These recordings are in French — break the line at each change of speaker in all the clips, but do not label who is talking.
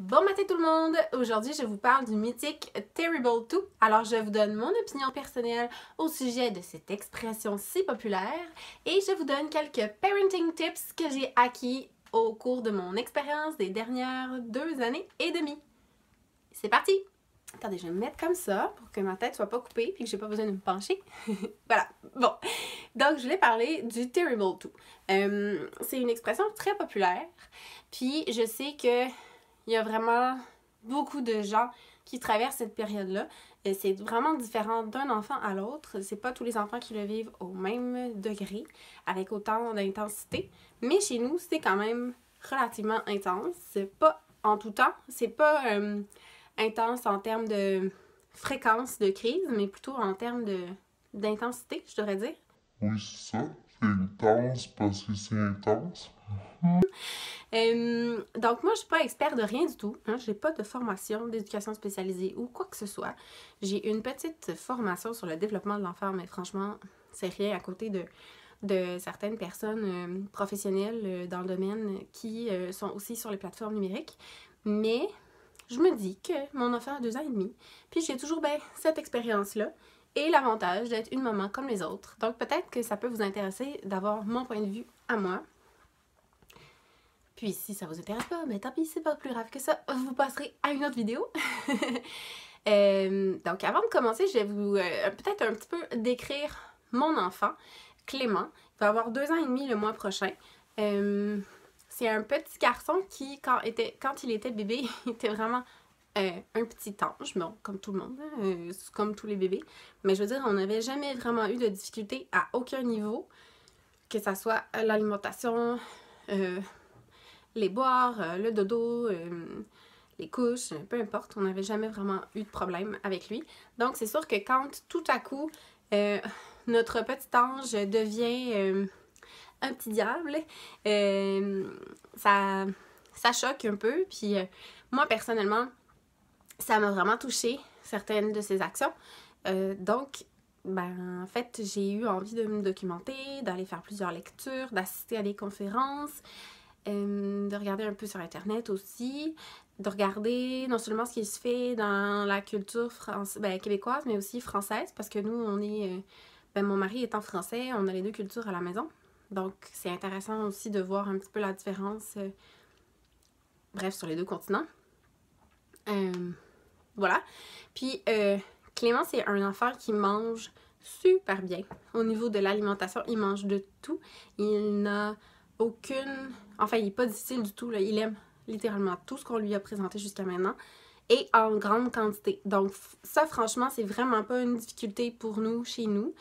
Bon matin tout le monde! Aujourd'hui, je vous parle du mythique Terrible 2. Alors, je vous donne mon opinion personnelle au sujet de cette expression si populaire et je vous donne quelques parenting tips que j'ai acquis au cours de mon expérience des dernières deux années et demie. C'est parti! Attendez, je vais me mettre comme ça pour que ma tête soit pas coupée et que j'ai pas besoin de me pencher. voilà. Bon. Donc, je voulais parler du Terrible 2. Euh, c'est une expression très populaire. Puis, je sais que il y a vraiment beaucoup de gens qui traversent cette période-là. Euh, c'est vraiment différent d'un enfant à l'autre. C'est pas tous les enfants qui le vivent au même degré, avec autant d'intensité. Mais chez nous, c'est quand même relativement intense. C'est pas en tout temps. C'est pas euh, intense en termes de fréquence de crise, mais plutôt en termes d'intensité, je devrais dire. Oui, c'est ça. C'est intense parce que c'est intense. Mhm. Euh, donc moi, je suis pas experte de rien du tout. Hein. Je n'ai pas de formation d'éducation spécialisée ou quoi que ce soit. J'ai une petite formation sur le développement de l'enfant, mais franchement, c'est rien à côté de, de certaines personnes euh, professionnelles euh, dans le domaine qui sont aussi sur les plateformes numériques. Mais je me dis que mon enfant a deux ans et demi, puis j'ai toujours cette expérience-là et l'avantage d'être une maman comme les autres. Donc peut-être que ça peut vous intéresser d'avoir mon point de vue à moi puis si ça vous intéresse pas, mais ben tant pis, c'est pas plus grave que ça, vous passerez à une autre vidéo. Euh, donc avant de commencer, je vais vous euh, peut-être un petit peu décrire mon enfant, Clément. Il va avoir deux ans et demi le mois prochain. Euh, c'est un petit garçon qui, quand, était, quand il était bébé, il était vraiment un petit ange, comme tout le monde, hein, comme tous les bébés. Mais je veux dire, on n'avait jamais vraiment eu de difficultés à aucun niveau, que ça soit l'alimentation, les boires, euh, le dodo, euh, les couches, peu importe, on n'avait jamais vraiment eu de problème avec lui. Donc c'est sûr que quand tout à coup euh, notre petit ange devient un petit diable, ça, ça choque un peu. Puis moi personnellement, ça m'a vraiment touché certaines de ses actions. donc ben, en fait, j'ai eu envie de me documenter, d'aller faire plusieurs lectures, d'assister à des conférences, euh, de regarder un peu sur Internet aussi, de regarder non seulement ce qui se fait dans la culture ben, québécoise, mais aussi française, parce que nous, on est. Euh, ben, mon mari étant français, on a les deux cultures à la maison. Donc, c'est intéressant aussi de voir un petit peu la différence, euh, bref, sur les deux continents. voilà. Puis, Clément, c'est un enfant qui mange super bien. Au niveau de l'alimentation, il mange de tout. Il n'a aucune Enfin, il n'est pas difficile du tout, il aime littéralement tout ce qu'on lui a présenté jusqu'à maintenant et en grande quantité. Donc ça, franchement, c'est vraiment pas une difficulté pour nous, chez nous.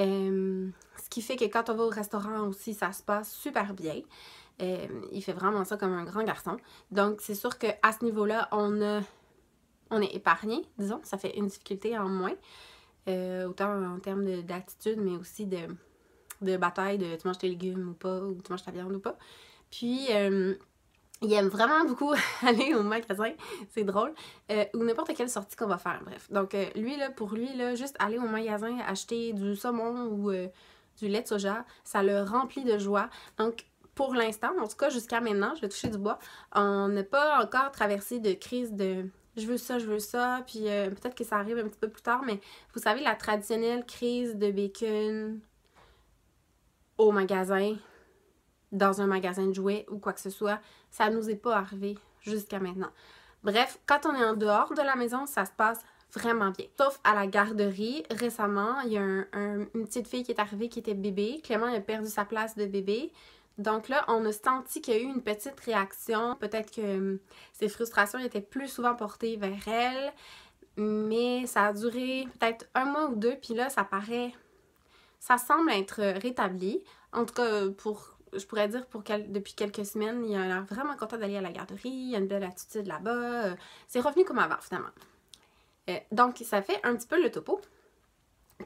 Euh, ce qui fait que quand on va au restaurant aussi, ça se passe super bien. Euh, il fait vraiment ça comme un grand garçon. Donc c'est sûr qu'à ce niveau-là, on, on est épargné, disons. Ça fait une difficulté en moins. Euh, autant en termes d'attitude, mais aussi de, de bataille, de tu manges tes légumes ou pas, ou tu manges ta viande ou pas. Puis, euh, il aime vraiment beaucoup aller au magasin, c'est drôle, euh, ou n'importe quelle sortie qu'on va faire, bref. Donc, euh, lui, là, pour lui, là, juste aller au magasin acheter du saumon ou du lait de soja, ça le remplit de joie. Donc, pour l'instant, en tout cas jusqu'à maintenant, je vais toucher du bois, on n'a pas encore traversé de crise de je veux ça, je veux ça, puis peut-être que ça arrive un petit peu plus tard, mais vous savez, la traditionnelle crise de bacon au magasin, dans un magasin de jouets ou quoi que ce soit. Ça nous est pas arrivé jusqu'à maintenant. Bref, quand on est en dehors de la maison, ça se passe vraiment bien. Sauf à la garderie, récemment, il y a une petite fille qui est arrivée qui était bébé. Clément a perdu sa place de bébé. Donc là, on a senti qu'il y a eu une petite réaction. Peut-être que hum, ses frustrations étaient plus souvent portées vers elle. Mais ça a duré peut-être un mois ou deux, puis là, ça paraît... Ça semble être rétabli. En tout cas, pour je pourrais dire pour depuis quelques semaines, il a l'air vraiment content d'aller à la garderie, il y a une belle attitude là-bas. Euh, c'est revenu comme avant finalement. Euh, donc ça fait un petit peu le topo.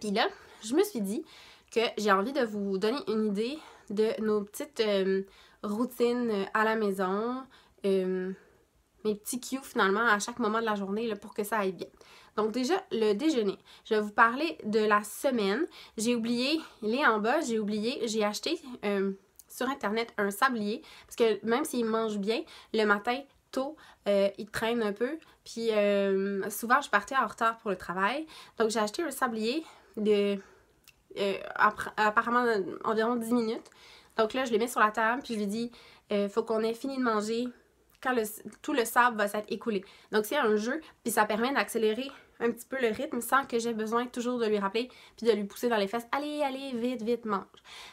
Puis là, je me suis dit que j'ai envie de vous donner une idée de nos petites euh, routines à la maison, mes petits cues finalement à chaque moment de la journée là, pour que ça aille bien. Donc déjà, le déjeuner. Je vais vous parler de la semaine. J'ai oublié, il est en bas, j'ai oublié, j'ai acheté sur Internet un sablier, parce que même s'il mange bien, le matin, tôt, euh, il traîne un peu. Puis euh, souvent, je partais en retard pour le travail. Donc, j'ai acheté un sablier de euh, apparemment environ 10 minutes. Donc là, je le mets sur la table, puis je lui dis, faut qu'on ait fini de manger quand tout le sable va s'être écoulé. Donc, c'est un jeu, puis ça permet d'accélérer un petit peu le rythme sans que j'ai besoin toujours de lui rappeler puis de lui pousser dans les fesses. Allez, allez, vite, vite, mange.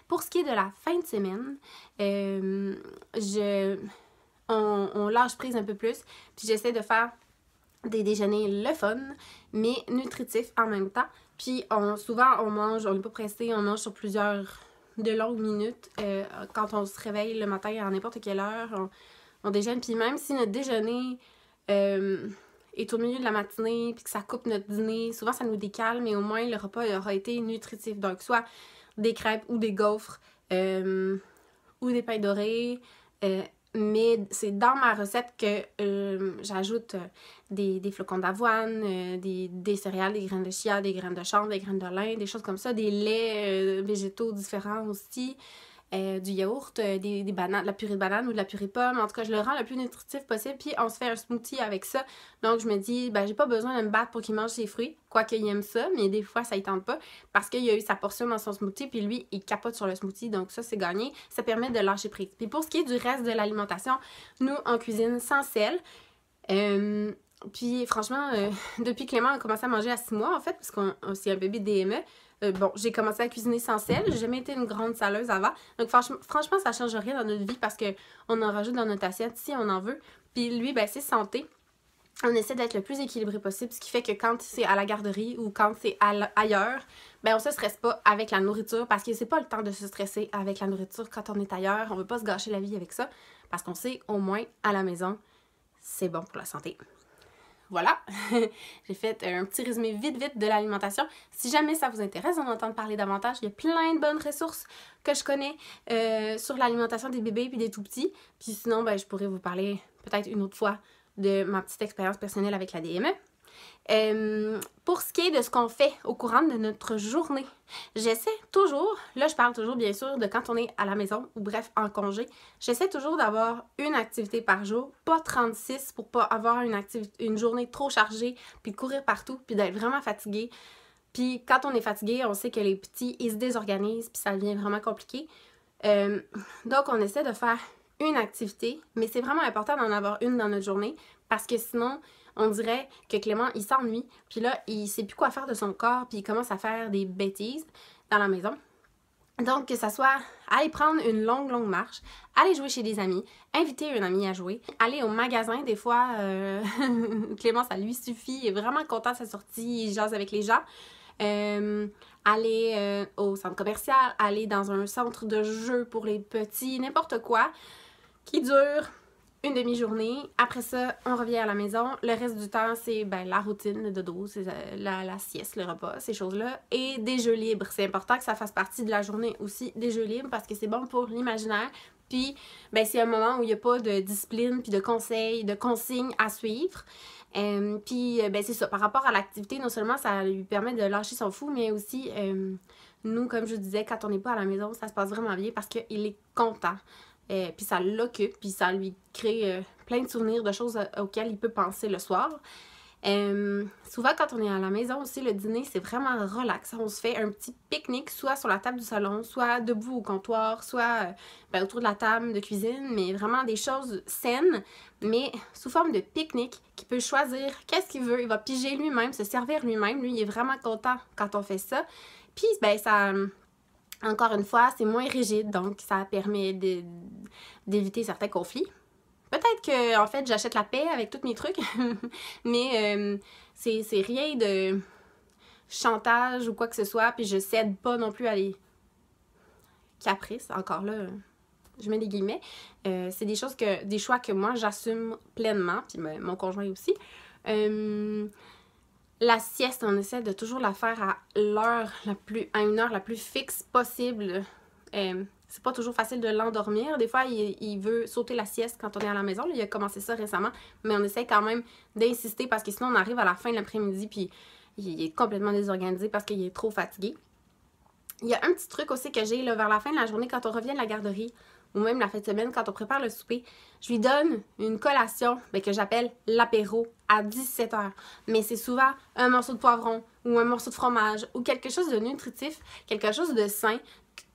Pour ce qui est de la fin de semaine, euh, je, on, lâche prise un peu plus puis j'essaie de faire des déjeuners le fun, mais nutritifs en même temps. Puis on, souvent, on mange, on n'est pas pressé, on mange sur plusieurs de longues minutes. Euh, quand on se réveille le matin à n'importe quelle heure, on, déjeune. Puis même si notre déjeuner, euh, est au milieu de la matinée, puis que ça coupe notre dîner, souvent ça nous décale, mais au moins le repas aura été nutritif. Donc, soit des crêpes ou des gaufres euh, ou des pains dorés. Euh, mais c'est dans ma recette que euh, j'ajoute des, flocons d'avoine, des, des, céréales, des graines de chia, des graines de chanvre, des graines de lin, des choses comme ça, des laits végétaux différents aussi. Euh, du yaourt, euh, des, bananes, de la purée de banane ou de la purée pomme. En tout cas, je le rends le plus nutritif possible. Puis on se fait un smoothie avec ça. Donc je me dis, ben, j'ai pas besoin de me battre pour qu'il mange ses fruits. quoi qu'il aime ça, mais des fois ça ne tente pas parce qu'il a eu sa portion dans son smoothie. Puis lui, il capote sur le smoothie. Donc ça, c'est gagné. Ça permet de lâcher prise. Puis pour ce qui est du reste de l'alimentation, nous, on cuisine sans sel. Euh, puis franchement, depuis Clément a commencé à manger à 6 mois en fait, parce qu'on c'est un bébé DME, euh, bon, j'ai commencé à cuisiner sans sel. J'ai jamais été une grande saleuse avant. Donc, franchement, ça ne change rien dans notre vie parce qu'on en rajoute dans notre assiette si on en veut. Puis lui, ben, c'est santé. On essaie d'être le plus équilibré possible, ce qui fait que quand c'est à la garderie ou quand c'est ailleurs, ben on se stresse pas avec la nourriture parce que c'est pas le temps de se stresser avec la nourriture quand on est ailleurs. On veut pas se gâcher la vie avec ça parce qu'on sait au moins à la maison, c'est bon pour la santé voilà, j'ai fait euh, un petit résumé vite vite de l'alimentation. Si jamais ça vous intéresse d'en entendre parler davantage, il y a plein de bonnes ressources que je connais euh, sur l'alimentation des bébés puis des tout-petits. Puis sinon, ben, je pourrais vous parler peut-être une autre fois de ma petite expérience personnelle avec la DME. Euh, pour ce qui est de ce qu'on fait au courant de notre journée, j'essaie toujours, là je parle toujours bien sûr de quand on est à la maison ou bref en congé, j'essaie toujours d'avoir une activité par jour, pas 36 pour pas avoir une, une journée trop chargée, puis courir partout, puis d'être vraiment fatigué. Puis quand on est fatigué, on sait que les petits, ils se désorganisent, puis ça devient vraiment compliqué. Euh, donc on essaie de faire une activité, mais c'est vraiment important d'en avoir une dans notre journée parce que sinon, on dirait que Clément, il s'ennuie, puis là, il sait plus quoi faire de son corps, puis il commence à faire des bêtises dans la maison. Donc, que ça soit aller prendre une longue, longue marche, aller jouer chez des amis, inviter un ami à jouer, aller au magasin, des fois, euh, Clément, ça lui suffit, il est vraiment content de sa sortie, il jase avec les gens. Euh, aller euh, au centre commercial, aller dans un centre de jeu pour les petits, n'importe quoi, qui dure une demi-journée. Après ça, on revient à la maison. Le reste du temps, c'est ben, la routine, de dodo, euh, la, sieste, le repas, ces choses-là. Et des jeux libres. C'est important que ça fasse partie de la journée aussi, des jeux libres, parce que c'est bon pour l'imaginaire. Puis, ben, c'est un moment où il n'y a pas de discipline, puis de conseils, de consignes à suivre. Euh, puis, euh, ben, c'est ça. Par rapport à l'activité, non seulement ça lui permet de lâcher son fou, mais aussi, nous, comme je disais, quand on n'est pas à la maison, ça se passe vraiment bien parce qu'il est content euh, puis ça l'occupe, puis ça lui crée euh, plein de souvenirs, de choses euh, auxquelles il peut penser le soir. souvent, quand on est à la maison aussi, le dîner, c'est vraiment relaxant. On se fait un petit pique-nique, soit sur la table du salon, soit debout au comptoir, soit ben, autour de la table de cuisine, mais vraiment des choses saines, mais sous forme de pique-nique, qu'il peut choisir qu'est-ce qu'il veut. Il va piger lui-même, se servir lui-même. Lui, il est vraiment content quand on fait ça. Puis, ben, ça encore une fois, c'est moins rigide, donc ça permet d'éviter certains conflits. Peut-être que, en fait, j'achète la paix avec tous mes trucs, mais euh, c'est rien de chantage ou quoi que ce soit, puis je cède pas non plus à les caprices, encore là, je mets des guillemets. Euh, c'est des choses que, des choix que moi j'assume pleinement, puis mon conjoint aussi. Euh, la sieste, on essaie de toujours la faire à l'heure la plus, à une heure la plus fixe possible. Euh, c'est pas toujours facile de l'endormir. Des fois, il, veut sauter la sieste quand on est à la maison. il a commencé ça récemment, mais on essaie quand même d'insister parce que sinon, on arrive à la fin de l'après-midi puis il est complètement désorganisé parce qu'il est trop fatigué. Il y a un petit truc aussi que j'ai vers la fin de la journée quand on revient de la garderie ou même la fin de semaine quand on prépare le souper, je lui donne une collation mais ben, que j'appelle l'apéro à 17 heures. Mais c'est souvent un morceau de poivron ou un morceau de fromage ou quelque chose de nutritif, quelque chose de sain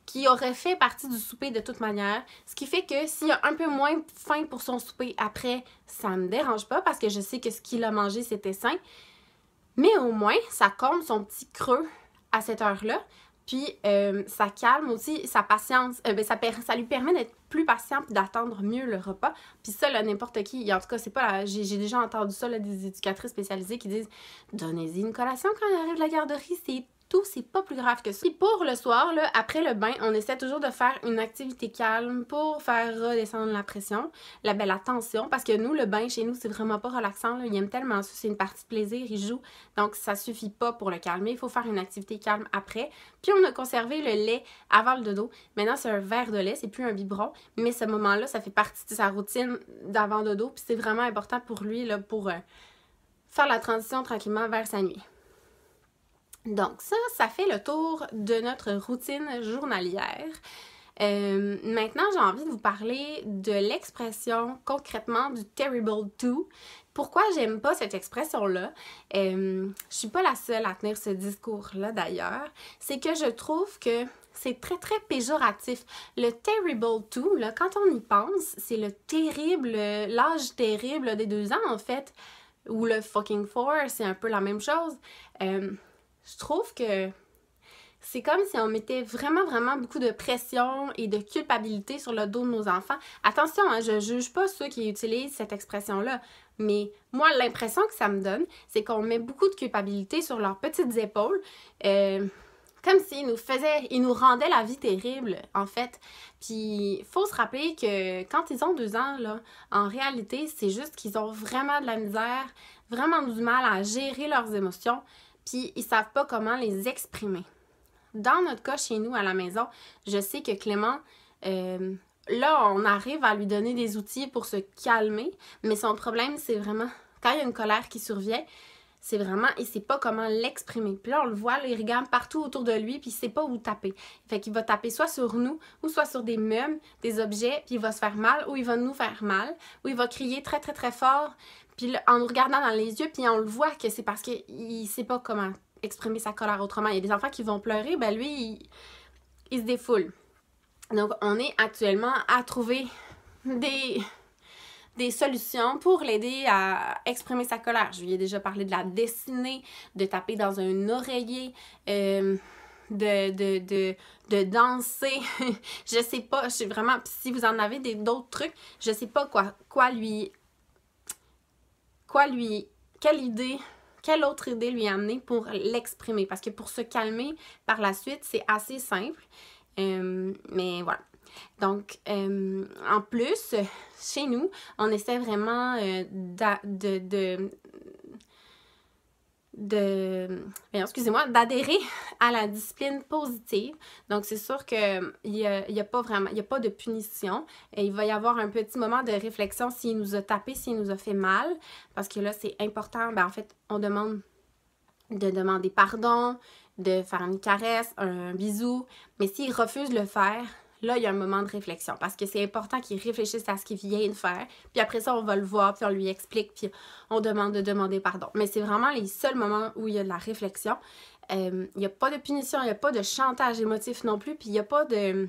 qui aurait fait partie du souper de toute manière. Ce qui fait que s'il y a un peu moins faim pour son souper après, ça ne me dérange pas parce que je sais que ce qu'il a mangé, c'était sain. Mais au moins, ça comble son petit creux à cette heure-là. Puis euh, ça calme aussi sa patience. Euh, ben, ça, lui permet d'être plus patient et d'attendre mieux le repas. Puis ça, n'importe qui, en tout cas, c'est pas la, J'ai déjà entendu ça, là, des éducatrices spécialisées qui disent Donnez-y une collation quand elle arrive à la garderie, c'est tout, c'est pas plus grave que ça. Puis pour le soir, après le bain, on essaie toujours de faire une activité calme pour faire redescendre la pression, la, belle attention. tension, parce que nous, le bain chez nous, c'est vraiment pas relaxant. Il aime tellement ça, c'est une partie de plaisir, il joue. Donc ça suffit pas pour le calmer. Il faut faire une activité calme après. Puis on a conservé le lait avant le dodo. Maintenant, c'est un verre de lait, c'est plus un biberon, mais ce moment-là, ça fait partie de sa routine d'avant dodo. Puis c'est vraiment important pour lui, là, pour. Euh, faire la transition tranquillement vers sa nuit. Donc ça, ça fait le tour de notre routine journalière. Euh, maintenant, j'ai envie de vous parler de l'expression concrètement du terrible to. Pourquoi j'aime pas cette expression-là? Euh, je suis pas la seule à tenir ce discours-là d'ailleurs. C'est que je trouve que c'est très très péjoratif. Le terrible to, là, quand on y pense, c'est le terrible, l'âge terrible des deux ans en fait, ou le fucking four, c'est un peu la même chose. Euh, je trouve que c'est comme si on mettait vraiment, vraiment beaucoup de pression et de culpabilité sur le dos de nos enfants. Attention, je hein, je juge pas ceux qui utilisent cette expression-là, mais moi, l'impression que ça me donne, c'est qu'on met beaucoup de culpabilité sur leurs petites épaules, euh, comme s'ils nous faisaient, ils nous rendaient la vie terrible, en fait. Puis, faut se rappeler que quand ils ont deux ans, là, en réalité, c'est juste qu'ils ont vraiment de la misère, vraiment du mal à gérer leurs émotions ils savent pas comment les exprimer. Dans notre cas chez nous à la maison, je sais que Clément, euh, là, on arrive à lui donner des outils pour se calmer, mais son problème, c'est vraiment quand il y a une colère qui survient, c'est vraiment, il sait pas comment l'exprimer. Puis là, on le voit, il regarde partout autour de lui, puis il sait pas où taper. Fait qu'il va taper soit sur nous, ou soit sur des meubles, des objets, puis il va se faire mal, ou il va nous faire mal, ou il va crier très, très, très fort, puis en nous regardant dans les yeux, puis on le voit que c'est parce qu'il sait pas comment exprimer sa colère autrement. Il y a des enfants qui vont pleurer, ben lui, il, se défoule. Donc on est actuellement à trouver des, des solutions pour l'aider à exprimer sa colère. Je lui ai déjà parlé de la dessiner, de taper dans un oreiller. Euh, de, danser. je sais pas, je suis vraiment. si vous en avez d'autres trucs, je sais pas quoi, quoi lui quoi lui, quelle idée, quelle autre idée lui amener pour l'exprimer. Parce que pour se calmer par la suite, c'est assez simple. Euh, mais voilà. Donc, euh, en plus, chez nous, on essaie vraiment euh, de, de excusez-moi d'adhérer à la discipline positive. Donc c'est sûr que euh, il y, a, pas vraiment il y a pas de punition et il va y avoir un petit moment de réflexion s'il nous a tapé, s'il nous a fait mal parce que là c'est important ben en fait on demande de demander pardon, de faire une caresse, un, un bisou, mais s'il refuse de le faire, là, il y a un moment de réflexion parce que c'est important qu'il réfléchisse à ce qu'il vient de faire. Puis après ça, on va le voir, puis on lui explique, puis on demande de demander pardon. Mais c'est vraiment les seuls moments où il y a de la réflexion. Euh, il n'y a pas de punition, il n'y a pas de chantage émotif non plus, puis il n'y a pas de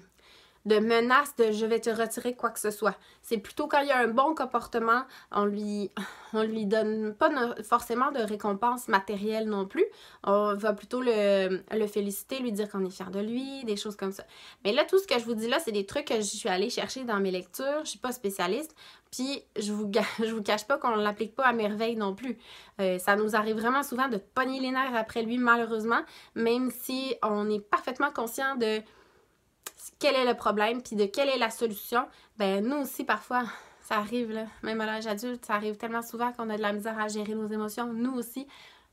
de menace de je vais te retirer quoi que ce soit. C'est plutôt quand il y a un bon comportement, on lui, on lui donne pas forcément de récompense matérielle non plus. On va plutôt le, le féliciter, lui dire qu'on est fier de lui, des choses comme ça. Mais là, tout ce que je vous dis là, c'est des trucs que je suis allée chercher dans mes lectures. Je suis pas spécialiste. Puis je vous, je vous cache pas qu'on ne l'applique pas à merveille non plus. Euh, ça nous arrive vraiment souvent de pogner les nerfs après lui, malheureusement, même si on est parfaitement conscient de quel est le problème, puis de quelle est la solution, ben nous aussi, parfois, ça arrive, là, même à l'âge adulte, ça arrive tellement souvent qu'on a de la misère à gérer nos émotions, nous aussi,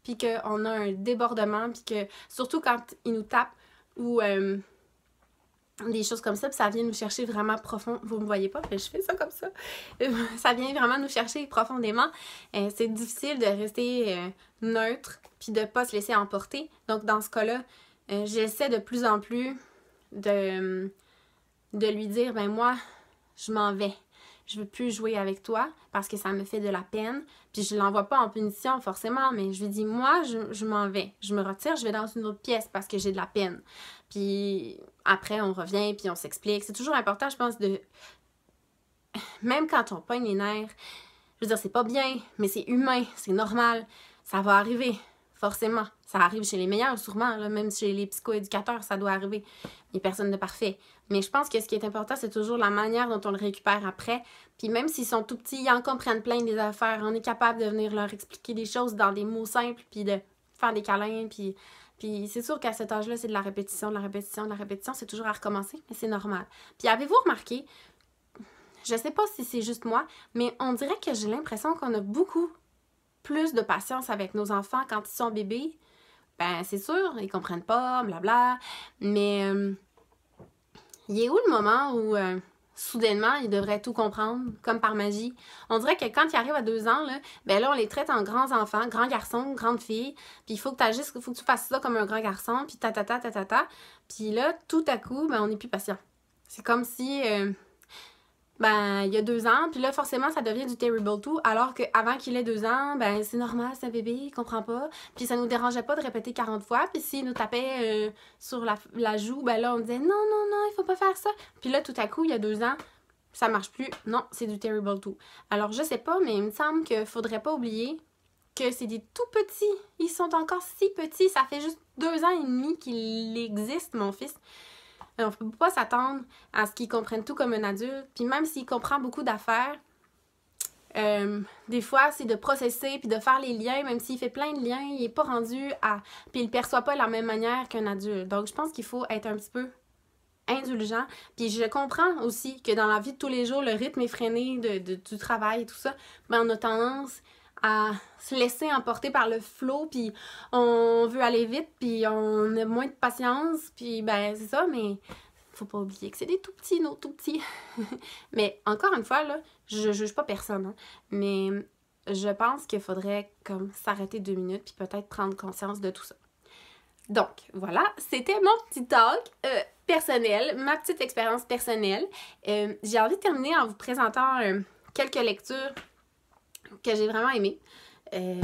puis qu'on a un débordement, puis que surtout quand ils nous tapent ou euh, des choses comme ça, puis ça vient nous chercher vraiment profond. Vous me voyez pas, je fais ça comme ça. ça vient vraiment nous chercher profondément. Euh, c'est difficile de rester euh, neutre, puis de pas se laisser emporter. Donc dans ce cas-là, j'essaie de plus en plus de, de lui dire, ben moi, je m'en vais. Je veux plus jouer avec toi parce que ça me fait de la peine. Puis je l'envoie pas en punition forcément, mais je lui dis, moi, je, m'en vais. Je me retire, je vais dans une autre pièce parce que j'ai de la peine. Puis après, on revient, puis on s'explique. C'est toujours important, je pense, de... Même quand on pogne les nerfs, je veux dire, c'est pas bien, mais c'est humain, c'est normal, ça va arriver forcément. Ça arrive chez les meilleurs, sûrement, là, même chez les psychoéducateurs, ça doit arriver. Il personne de parfait. Mais je pense que ce qui est important, c'est toujours la manière dont on le récupère après. Puis même s'ils sont tout petits, ils en comprennent plein des affaires. On est capable de venir leur expliquer des choses dans des mots simples, puis de faire des câlins, puis puis c'est sûr qu'à cet âge-là, c'est de la répétition, de la répétition, de la répétition. C'est toujours à recommencer, mais c'est normal. Puis avez-vous remarqué, je sais pas si c'est juste moi, mais on dirait que j'ai l'impression qu'on a beaucoup plus de patience avec nos enfants quand ils sont bébés, ben c'est sûr, ils comprennent pas, blabla. Mais il euh, il est où le moment où euh, soudainement ils devraient tout comprendre, comme par magie? On dirait que quand ils arrivent à deux ans, là, ben là, on les traite en grands enfants, grands garçons, grandes filles, puis il faut que tu agisses, faut que tu fasses ça comme un grand garçon, puis ta ta ta ta ta ta. Puis là, tout à coup, ben on n'est plus patient. C'est comme si. Euh, ben, il y a deux ans, puis là, forcément, ça devient du Terrible too », alors qu'avant qu'il ait deux ans, ben, c'est normal, c'est un bébé, il comprend pas. Puis ça nous dérangeait pas de répéter 40 fois, puis s'il nous tapait euh, sur la, joue, ben là, on disait non, non, non, il faut pas faire ça. Puis là, tout à coup, il y a deux ans, ça marche plus. Non, c'est du Terrible too ». Alors, je sais pas, mais il me semble qu'il faudrait pas oublier que c'est des tout petits. Ils sont encore si petits, ça fait juste deux ans et demi qu'il existe, mon fils. Euh, on peut pas s'attendre à ce qu'il comprenne tout comme un adulte. Puis même s'il comprend beaucoup d'affaires, euh, des fois, c'est de processer puis de faire les liens, même s'il fait plein de liens, il est pas rendu à. Puis il le perçoit pas de la même manière qu'un adulte. Donc, je pense qu'il faut être un petit peu indulgent. Puis je comprends aussi que dans la vie de tous les jours, le rythme effréné de, de, du travail et tout ça, mais on a tendance à se laisser emporter par le flot, puis on veut aller vite, puis on a moins de patience, puis ben c'est ça, mais faut pas oublier que c'est des tout petits, nos tout petits. mais encore une fois, là, je juge pas personne, hein, mais je pense qu'il faudrait comme s'arrêter deux minutes, puis peut-être prendre conscience de tout ça. Donc, voilà, c'était mon petit talk euh, personnel, ma petite expérience personnelle. Euh, j'ai envie de terminer en vous présentant euh, quelques lectures que j'ai vraiment aimé. Euh,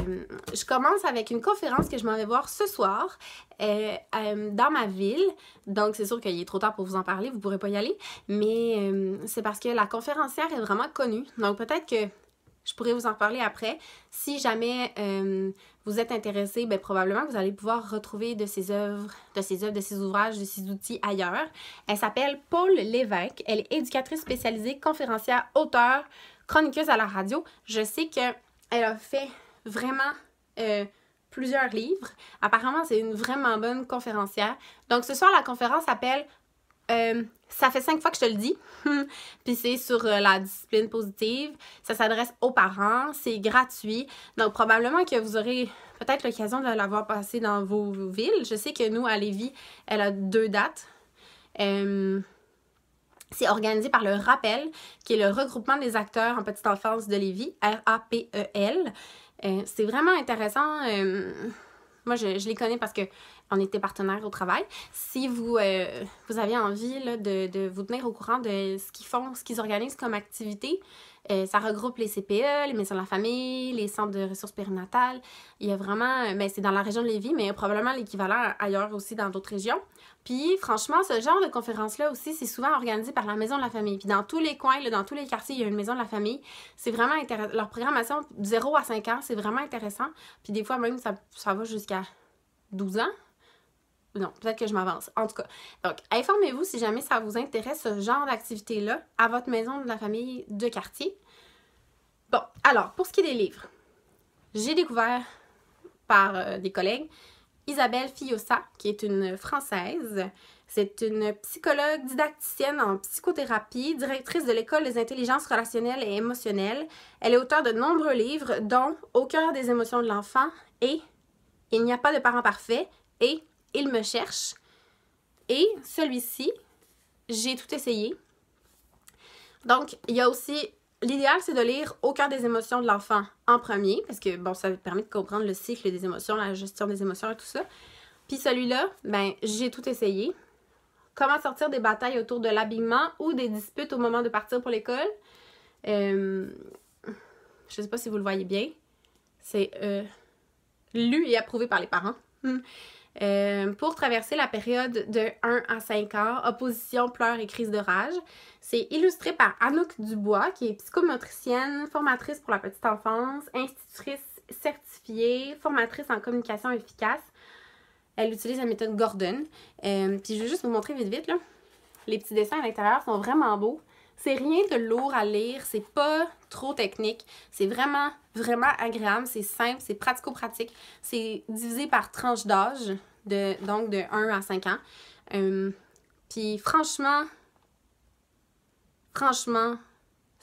je commence avec une conférence que je m'en vais voir ce soir euh, euh, dans ma ville. Donc, c'est sûr qu'il est trop tard pour vous en parler, vous pourrez pas y aller. Mais c'est parce que la conférencière est vraiment connue. Donc, peut-être que je pourrais vous en parler après. Si jamais vous êtes intéressé, ben, probablement que vous allez pouvoir retrouver de ses œuvres, de ses œuvres, de ses ouvrages, de ses outils ailleurs. Elle s'appelle Paul Lévesque. Elle est éducatrice spécialisée, conférencière, auteure chroniqueuse à la radio, je sais qu'elle a fait vraiment euh, plusieurs livres. Apparemment, c'est une vraiment bonne conférencière. Donc, ce soir, la conférence s'appelle euh, Ça fait cinq fois que je te le dis. Puis c'est sur euh, la discipline positive. Ça s'adresse aux parents. C'est gratuit. Donc, probablement que vous aurez peut-être l'occasion de l'avoir passer dans vos, vos, villes. Je sais que nous, à Lévis, elle a deux dates. C'est organisé par le RAPEL, qui est le regroupement des acteurs en petite enfance de Lévis, R-A-P-E-L. Euh, c'est vraiment intéressant. Euh, moi, je, les connais parce que on était partenaires au travail. Si vous, euh, vous avez envie de, de, vous tenir au courant de ce qu'ils font, ce qu'ils organisent comme activité, euh, ça regroupe les CPE, les maisons de la famille, les centres de ressources périnatales. Il y a vraiment, mais euh, ben, c'est dans la région de Lévis, mais probablement l'équivalent ailleurs aussi dans d'autres régions. Puis franchement, ce genre de conférence-là aussi, c'est souvent organisé par la maison de la famille. Puis dans tous les coins, dans tous les quartiers, il y a une maison de la famille. C'est vraiment intéressant. Leur programmation 0 à 5 ans, c'est vraiment intéressant. Puis des fois même, ça, ça va jusqu'à 12 ans, non, peut-être que je m'avance. En tout cas, donc informez-vous si jamais ça vous intéresse ce genre d'activité-là à votre maison de la famille de quartier. Bon, alors, pour ce qui est des livres, j'ai découvert par euh, des collègues Isabelle Fillosa, qui est une Française. C'est une psychologue didacticienne en psychothérapie, directrice de l'école des intelligences relationnelles et émotionnelles. Elle est auteure de nombreux livres, dont Au cœur des émotions de l'enfant et Il n'y a pas de parents parfaits et il me cherche. Et celui-ci, j'ai tout essayé. Donc, il y a aussi L'idéal, c'est de lire Au cœur des émotions de l'enfant en premier, parce que bon, ça permet de comprendre le cycle des émotions, la gestion des émotions et tout ça. Puis celui-là, ben, j'ai tout essayé. Comment sortir des batailles autour de l'habillement ou des disputes au moment de partir pour l'école. Je euh, je sais pas si vous le voyez bien. C'est euh, lu et approuvé par les parents. Hmm. Euh, pour traverser la période de 1 à 5 ans, opposition, pleurs et crises de rage. C'est illustré par Anouk Dubois, qui est psychomotricienne, formatrice pour la petite enfance, institutrice certifiée, formatrice en communication efficace. Elle utilise la méthode Gordon. Euh, puis je vais juste vous montrer vite vite, Les petits dessins à l'intérieur sont vraiment beaux. C'est rien de lourd à lire, c'est pas trop technique. C'est vraiment, vraiment agréable, c'est simple, c'est pratico-pratique. C'est divisé par tranche d'âge, de, donc de 1 à 5 ans. Hum, puis franchement, franchement,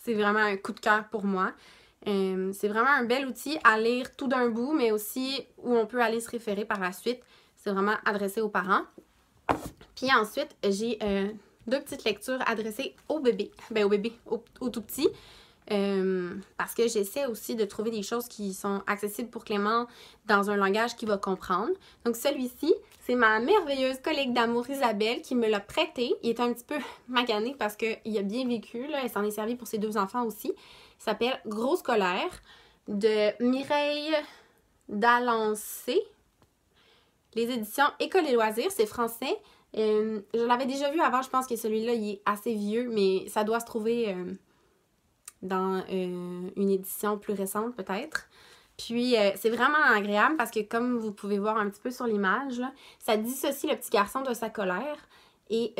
c'est vraiment un coup de cœur pour moi. Hum, c'est vraiment un bel outil à lire tout d'un bout, mais aussi où on peut aller se référer par la suite. C'est vraiment adressé aux parents. Puis ensuite, j'ai euh, deux petites lectures adressées au bébé, ben au bébé, au, tout petit, euh, parce que j'essaie aussi de trouver des choses qui sont accessibles pour Clément dans un langage qu'il va comprendre. Donc celui-ci, c'est ma merveilleuse collègue d'amour Isabelle qui me l'a prêté. Il est un petit peu magané parce qu'il a bien vécu, là, elle s'en est servie pour ses deux enfants aussi. Il s'appelle Grosse colère de Mireille Dalancé, Les éditions École et loisirs, c'est français. Euh, je l'avais déjà vu avant, je pense que celui-là, il est assez vieux, mais ça doit se trouver euh, dans euh, une édition plus récente peut-être. Puis c'est vraiment agréable parce que comme vous pouvez voir un petit peu sur l'image, ça dissocie le petit garçon de sa colère. Et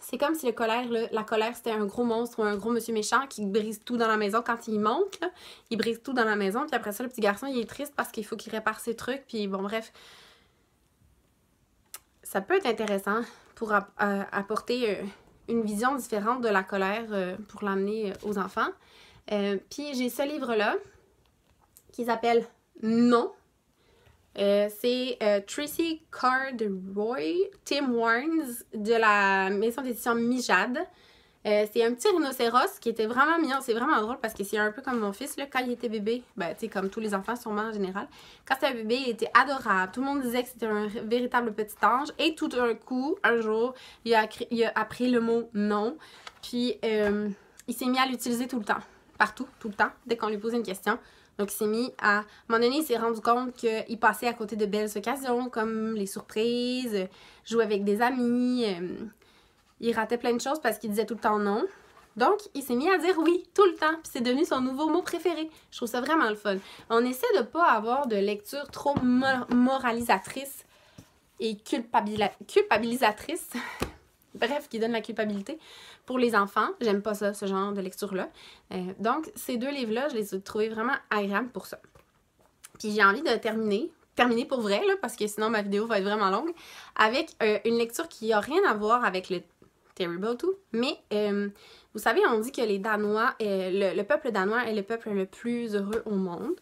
c'est comme si le colère, la colère, c'était un gros monstre ou un gros monsieur méchant qui brise tout dans la maison quand il monte. il brise tout dans la maison. Puis après ça, le petit garçon, il est triste parce qu'il faut qu'il répare ses trucs. Puis bon, bref, ça peut être intéressant pour euh, apporter euh, une vision différente de la colère euh, pour l'amener aux enfants. Puis j'ai ce livre-là qui s'appelle « Non. c'est Tracy Roy, Tim Warnes de la maison d'édition Mijade. Euh, c'est un petit rhinocéros qui était vraiment mignon. C'est vraiment drôle parce que c'est un peu comme mon fils, là, quand il était bébé. Ben, tu comme tous les enfants, sûrement en général. Quand c'était un bébé, il était adorable. Tout le monde disait que c'était un véritable petit ange. Et tout d'un coup, un jour, il a, appris le mot non. Puis, euh, il s'est mis à l'utiliser tout le temps. Partout, tout le temps, dès qu'on lui posait une question. Donc, il s'est mis à... À un moment donné, il s'est rendu compte qu'il passait à côté de belles occasions, comme les surprises, jouer avec des amis, euh, il ratait plein de choses parce qu'il disait tout le temps non. Donc, il s'est mis à dire oui tout le temps, puis c'est devenu son nouveau mot préféré. Je trouve ça vraiment le fun. On essaie de pas avoir de lecture trop moralisatrice et culpabilisatrice, bref, qui donne la culpabilité pour les enfants. J'aime pas ça, ce genre de lecture-là. Euh, donc, ces deux livres-là, je les ai trouvés vraiment agréables pour ça. Puis j'ai envie de terminer, terminer pour vrai, là, parce que sinon ma vidéo va être vraiment longue, avec euh, une lecture qui n'a rien à voir avec le terrible tout. Mais euh, vous savez, on dit que les Danois, euh, le, peuple danois est le peuple le plus heureux au monde.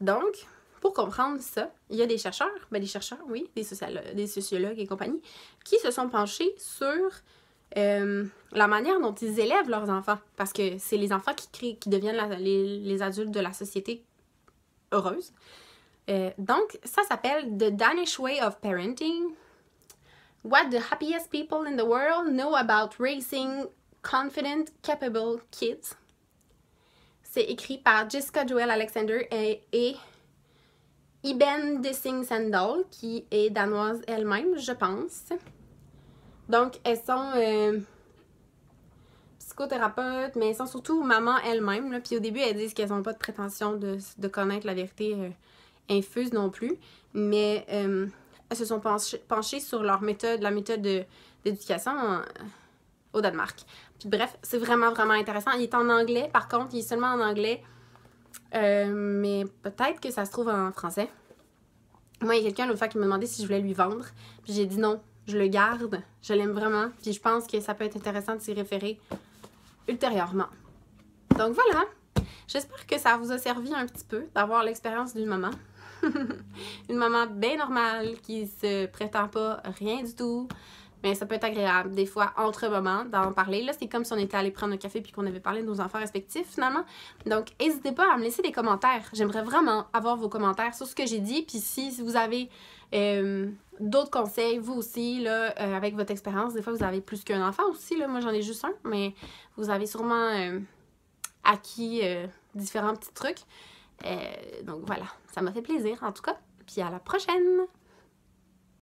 Donc, pour comprendre ça, il y a des chercheurs, ben des chercheurs, oui, des, sociologues, des sociologues et compagnie, qui se sont penchés sur euh, la manière dont ils élèvent leurs enfants. Parce que c'est les enfants qui, créent, qui deviennent les, les, adultes de la société heureuse. donc, ça s'appelle The Danish Way of Parenting, What the happiest people in the world know about raising confident, capable kids. C'est écrit par Jessica Joel Alexander et, et Iben Dessing Sandal, qui est danoise elle-même, je pense. Donc, elles sont euh, psychothérapeutes, mais elles sont surtout mamans elles-mêmes. Puis au début, elles disent qu'elles n'ont pas de prétention de, de, connaître la vérité euh, infuse non plus. Mais euh, euh, se sont penchés sur leur méthode, la méthode d'éducation euh, au Danemark. Puis bref, c'est vraiment, vraiment intéressant. Il est en anglais, par contre, il est seulement en anglais. Euh, mais peut-être que ça se trouve en français. Moi, il y a quelqu'un l'autre fois qui m'a demandé si je voulais lui vendre. Puis j'ai dit non, je le garde, je l'aime vraiment. Puis je pense que ça peut être intéressant de s'y référer ultérieurement. Donc voilà, j'espère que ça vous a servi un petit peu d'avoir l'expérience d'une maman. une maman bien normale qui se prétend pas rien du tout. Mais ça peut être agréable, des fois, entre moments, d'en parler. Là, c'est comme si on était allé prendre un café puis qu'on avait parlé de nos enfants respectifs, finalement. Donc, n'hésitez pas à me laisser des commentaires. J'aimerais vraiment avoir vos commentaires sur ce que j'ai dit. Puis si vous avez euh, d'autres conseils, vous aussi, là, euh, avec votre expérience, des fois, vous avez plus qu'un enfant aussi. Là. Moi, j'en ai juste un, mais vous avez sûrement euh, acquis différents petits trucs. Euh, donc voilà, ça m'a fait plaisir en tout cas. Puis à la prochaine!